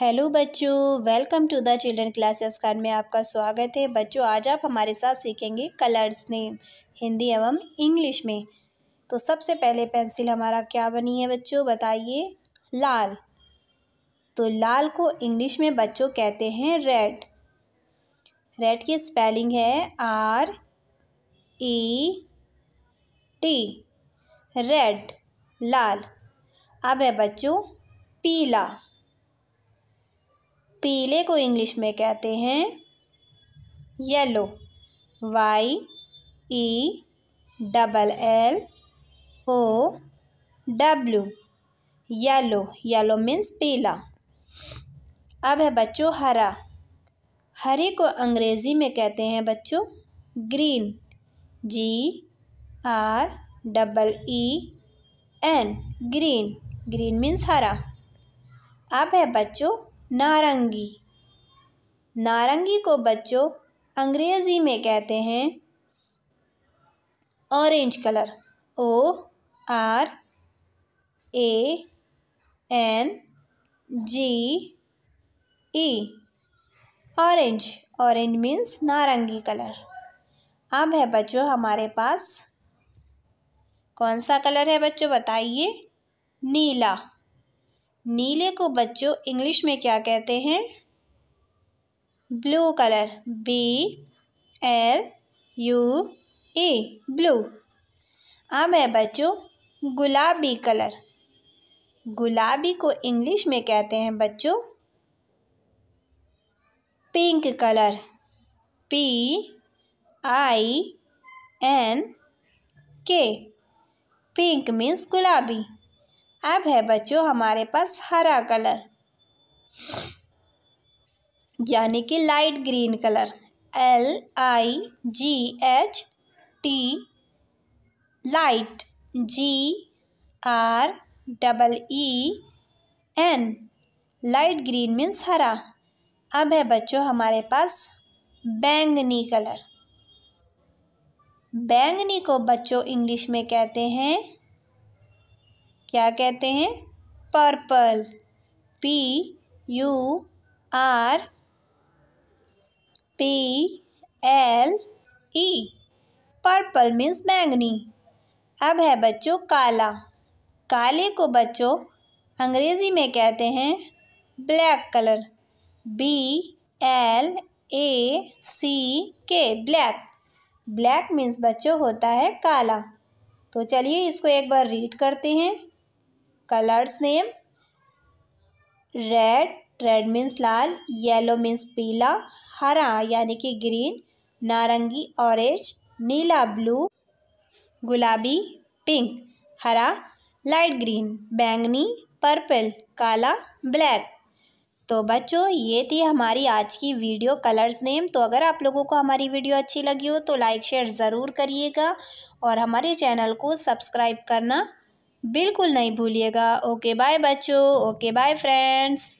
hello बच्चों welcome to the children classes कार में आपका स्वागत है बच्चों आज आप हमारे साथ सीखेंगे कलर्स नेम हिंदी एवं इंग्लिश में तो सबसे पहले पेंसिल हमारा क्या बनी है बच्चों बताइए लाल तो लाल को इंग्लिश में बच्चों कहते हैं रेड रेड की स्पेलिंग है आर ई टी रेड लाल अब है बच्चों पीला पीले को इंग्लिश में कहते हैं yellow Y E double L O W yellow yellow means पीला अब है बच्चों हरा हरे को अंग्रेज़ी में कहते हैं बच्चों green G R double E N green green means हरा अब है बच्चों नारंगी नारंगी को बच्चों अंग्रेज़ी में कहते हैं orange colour O R A N G E orange orange means नारंगी कलर अब है बच्चों हमारे पास कौन सा कलर है बच्चों बताइए नीला नीले को बच्चों इंग्लिश में क्या कहते हैं blue colour B L U A blue अब है बच्चों गुलाबी कलर गुलाबी को इंग्लिश में कहते हैं बच्चों pink colour P I N K pink means गुलाबी अब है बच्चों हमारे पास हरा कलर यानी कि light green colour L I G H T light G R double E N light green means हरा अब है बच्चों हमारे पास बैंगनी कलर बैंगनी को बच्चों इंग्लिश में कहते हैं क्या कहते हैं purple P U R P L E purple means बैंगनी अब है बच्चों काला काले को बच्चों अंग्रेज़ी में कहते हैं black colour B L A C K black black means बच्चों होता है काला तो चलिए इसको एक बार रीड करते हैं colours name red red means लाल येलो मीन्स पीला हरा यानी कि ग्रीन नारंगी ऑरेंज नीला ब्लू गुलाबी पिंक हरा लाइट ग्रीन बैंगनी पर्पल काला ब्लैक तो बच्चों ये थी हमारी आज की वीडियो कलर्स नेम तो अगर आप लोगों को हमारी वीडियो अच्छी लगी हो तो लाइक शेयर ज़रूर करिएगा और हमारे चैनल को सब्सक्राइब करना बिल्कुल नहीं भूलिएगा ओके बाय बच्चों ओके बाय फ्रेंड्स